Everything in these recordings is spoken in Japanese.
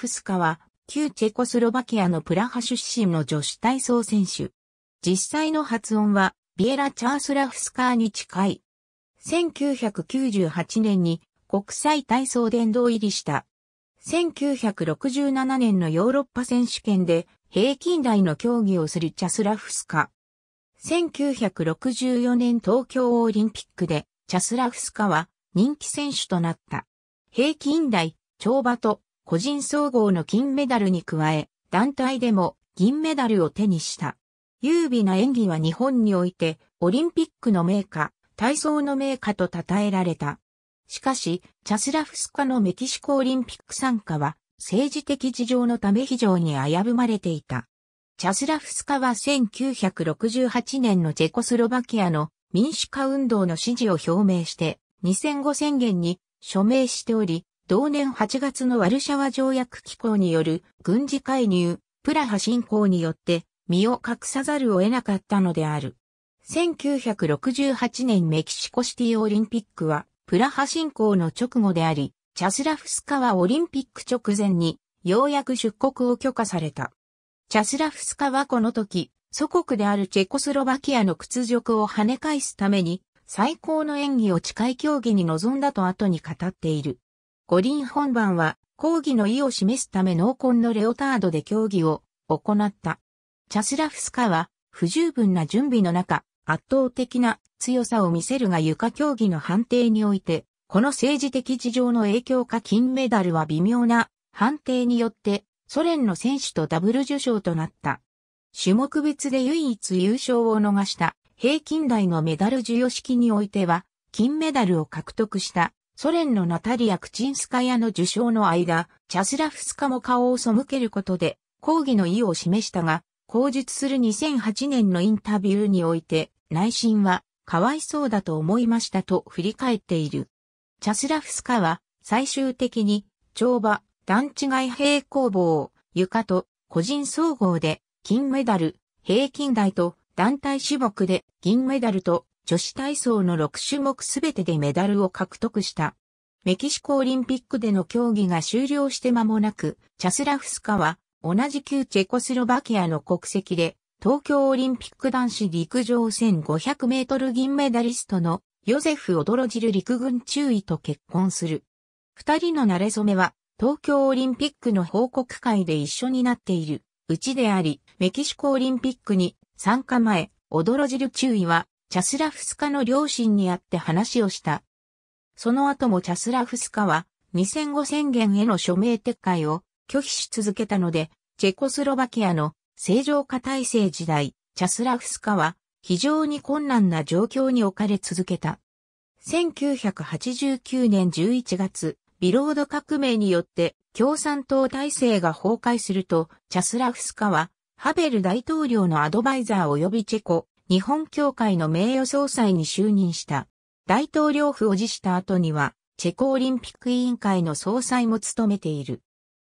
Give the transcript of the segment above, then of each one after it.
プスカは、旧チェコスロバキアのプラハ出身の女子体操選手。実際の発音は、ビエラ・チャースラフスカーに近い。1998年に国際体操殿堂入りした。1967年のヨーロッパ選手権で平均台の競技をするチャスラフスカ。1964年東京オリンピックでチャスラフスカは人気選手となった。平均台、跳馬と個人総合の金メダルに加え、団体でも銀メダルを手にした。優美な演技は日本において、オリンピックの名家、体操の名家と称えられた。しかし、チャスラフスカのメキシコオリンピック参加は、政治的事情のため非常に危ぶまれていた。チャスラフスカは1968年のチェコスロバキアの民主化運動の支持を表明して、2005宣言に署名しており、同年8月のワルシャワ条約機構による軍事介入、プラハ侵攻によって身を隠さざるを得なかったのである。1968年メキシコシティオリンピックはプラハ侵攻の直後であり、チャスラフスカはオリンピック直前にようやく出国を許可された。チャスラフスカはこの時、祖国であるチェコスロバキアの屈辱を跳ね返すために最高の演技を近い競技に臨んだと後に語っている。五輪本番は抗議の意を示すため濃紺のレオタードで競技を行った。チャスラフスカは不十分な準備の中、圧倒的な強さを見せるが床競技の判定において、この政治的事情の影響か金メダルは微妙な判定によってソ連の選手とダブル受賞となった。種目別で唯一優勝を逃した平均台のメダル授与式においては金メダルを獲得したソ連のナタリア・クチンスカヤの受賞の間、チャスラフスカも顔を背けることで、抗議の意を示したが、口述する2008年のインタビューにおいて、内心は、かわいそうだと思いましたと振り返っている。チャスラフスカは、最終的に、跳馬、段違い平行棒、床と、個人総合で、金メダル、平均台と、団体種目で、銀メダルと、女子体操の6種目すべてでメダルを獲得した。メキシコオリンピックでの競技が終了して間もなく、チャスラフスカは同じ旧チェコスロバキアの国籍で、東京オリンピック男子陸上1500メートル銀メダリストのヨゼフ・オドロジル陸軍中尉と結婚する。二人の馴れ初めは東京オリンピックの報告会で一緒になっているうちであり、メキシコオリンピックに参加前、オドロジル中尉はチャスラフスカの両親に会って話をした。その後もチャスラフスカは2005宣言への署名撤回を拒否し続けたので、チェコスロバキアの正常化体制時代、チャスラフスカは非常に困難な状況に置かれ続けた。1989年11月、ビロード革命によって共産党体制が崩壊すると、チャスラフスカはハベル大統領のアドバイザー及びチェコ日本協会の名誉総裁に就任した。大統領府を辞した後には、チェコオリンピック委員会の総裁も務めている。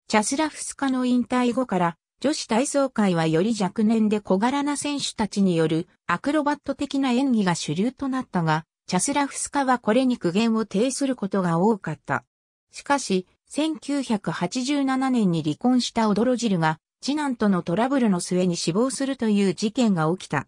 チャスラフスカの引退後から、女子体操界はより若年で小柄な選手たちによるアクロバット的な演技が主流となったが、チャスラフスカはこれに苦言を呈することが多かった。しかし、1987年に離婚したオドロジルが、次男とのトラブルの末に死亡するという事件が起きた。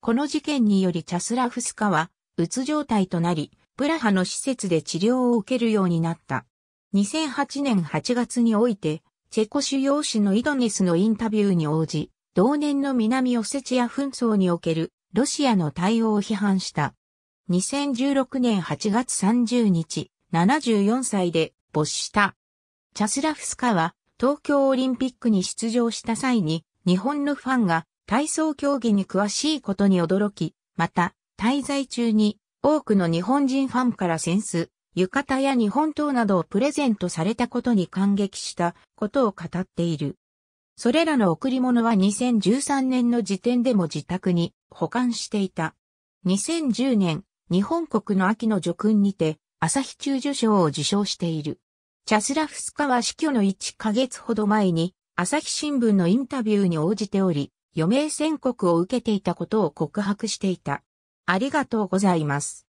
この事件によりチャスラフスカは、うつ状態となり、プラハの施設で治療を受けるようになった。2008年8月において、チェコ主要市のイドネスのインタビューに応じ、同年の南オセチア紛争におけるロシアの対応を批判した。2016年8月30日、74歳で没した。チャスラフスカは東京オリンピックに出場した際に日本のファンが体操競技に詳しいことに驚き、また、滞在中に多くの日本人ファンからセンス、浴衣や日本刀などをプレゼントされたことに感激したことを語っている。それらの贈り物は2013年の時点でも自宅に保管していた。2010年、日本国の秋の叙勲にて、朝日中受賞を受賞している。チャスラフスカは死去の1ヶ月ほど前に、朝日新聞のインタビューに応じており、余命宣告を受けていたことを告白していた。ありがとうございます。